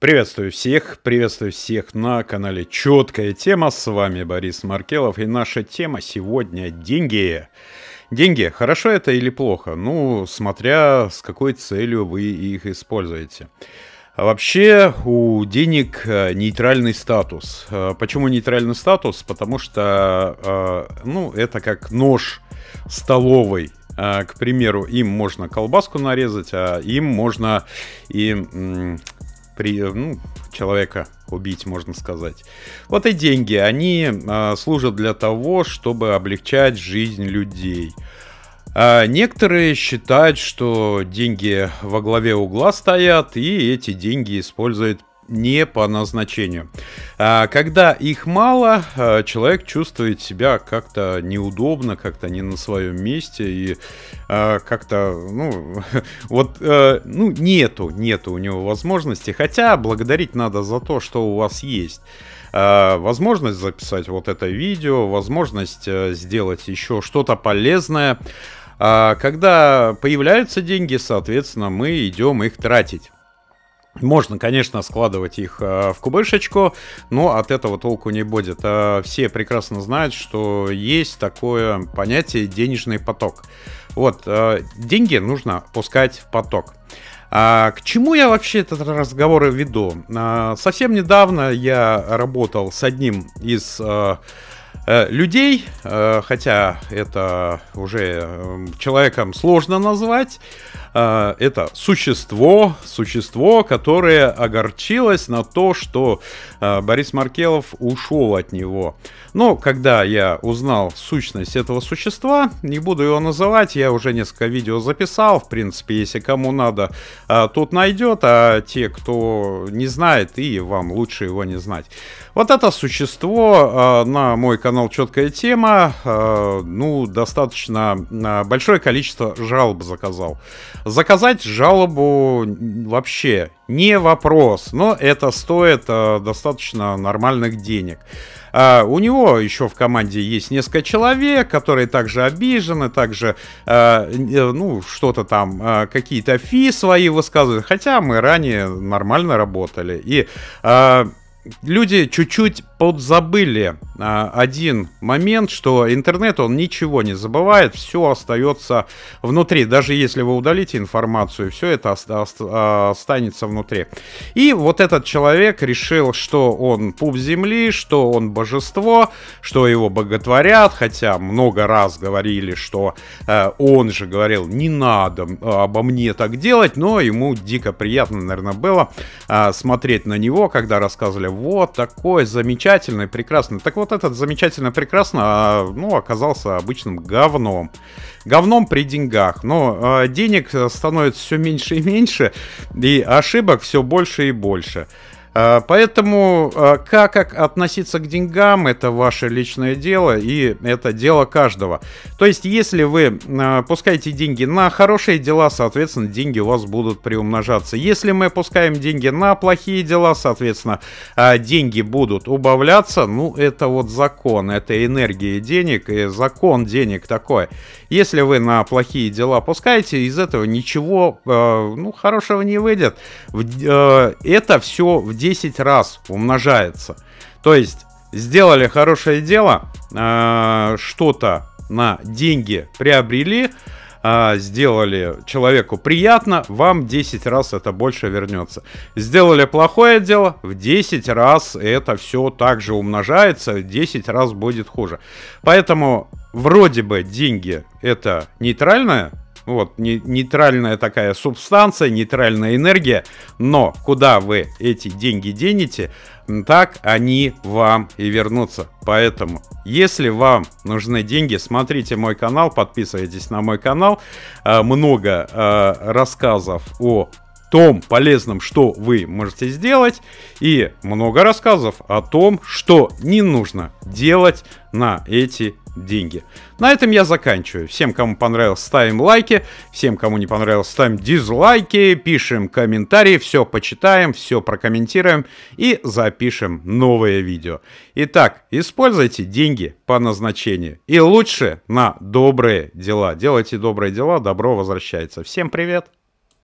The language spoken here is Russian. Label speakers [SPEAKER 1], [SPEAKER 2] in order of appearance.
[SPEAKER 1] Приветствую всех, приветствую всех на канале Четкая тема. С вами Борис Маркелов и наша тема сегодня деньги. Деньги, хорошо это или плохо? Ну, смотря с какой целью вы их используете. А вообще у денег э, нейтральный статус. Э, почему нейтральный статус? Потому что, э, ну, это как нож столовый к примеру, им можно колбаску нарезать, а им можно и при, ну, человека убить, можно сказать. Вот и деньги, они э, служат для того, чтобы облегчать жизнь людей. А некоторые считают, что деньги во главе угла стоят, и эти деньги используют не по назначению. А, когда их мало, а, человек чувствует себя как-то неудобно, как-то не на своем месте и а, как-то, ну, вот, э, ну, нету, нету у него возможности. Хотя благодарить надо за то, что у вас есть возможность записать вот это видео, возможность э, сделать еще что-то полезное. Когда появляются деньги, соответственно, мы идем их тратить. Можно, конечно, складывать их э, в кубышечку, но от этого толку не будет. Э, все прекрасно знают, что есть такое понятие денежный поток. Вот, э, деньги нужно пускать в поток. А к чему я вообще этот разговор веду? А, совсем недавно я работал с одним из Э, людей, э, хотя это уже эм, человеком сложно назвать, э, это существо, существо, которое огорчилось на то, что Борис Маркелов ушел от него. Но когда я узнал сущность этого существа, не буду его называть, я уже несколько видео записал, в принципе, если кому надо, а, тут найдет, а те, кто не знает, и вам лучше его не знать. Вот это существо а, на мой канал «Четкая тема», а, ну, достаточно а, большое количество жалоб заказал. Заказать жалобу вообще не вопрос, но это стоит достаточно нормальных денег. у него еще в команде есть несколько человек, которые также обижены, также, ну, что-то там, какие-то фи свои высказывают, хотя мы ранее нормально работали. И люди чуть-чуть подзабыли а, один момент, что интернет, он ничего не забывает, все остается внутри. Даже если вы удалите информацию, все это а, останется внутри. И вот этот человек решил, что он пуп земли, что он божество, что его боготворят, хотя много раз говорили, что э, он же говорил, не надо э, обо мне так делать, но ему дико приятно, наверное, было а, смотреть на него, когда рассказывали, вот такой замечательный замечательный, прекрасный. Так вот этот замечательно, прекрасно, а, ну, оказался обычным говном. Говном при деньгах. Но а, денег становится все меньше и меньше, и ошибок все больше и больше. А, поэтому а, как, как относиться к деньгам, это ваше личное дело, и это дело каждого. То есть, если вы а, пускаете деньги на хорошие дела, соответственно, деньги у вас будут приумножаться. Если мы пускаем деньги на плохие дела, соответственно, деньги будут убавляться. Ну, это вот закон, это энергия денег и закон денег такой. Если вы на плохие дела пускаете, из этого ничего ну, хорошего не выйдет. Это все в день 10 раз умножается. То есть сделали хорошее дело, э, что-то на деньги приобрели, э, сделали человеку приятно, вам 10 раз это больше вернется. Сделали плохое дело, в 10 раз это все также умножается, в 10 раз будет хуже. Поэтому вроде бы деньги это нейтральное. Вот, не, нейтральная такая субстанция, нейтральная энергия, но куда вы эти деньги денете, так они вам и вернутся. Поэтому, если вам нужны деньги, смотрите мой канал, подписывайтесь на мой канал. Э, много э, рассказов о том полезном, что вы можете сделать, и много рассказов о том, что не нужно делать на эти деньги. На этом я заканчиваю. Всем, кому понравилось, ставим лайки. Всем, кому не понравилось, ставим дизлайки. Пишем комментарии, все почитаем, все прокомментируем и запишем новое видео. Итак, используйте деньги по назначению. И лучше на добрые дела. Делайте добрые дела, добро возвращается. Всем привет!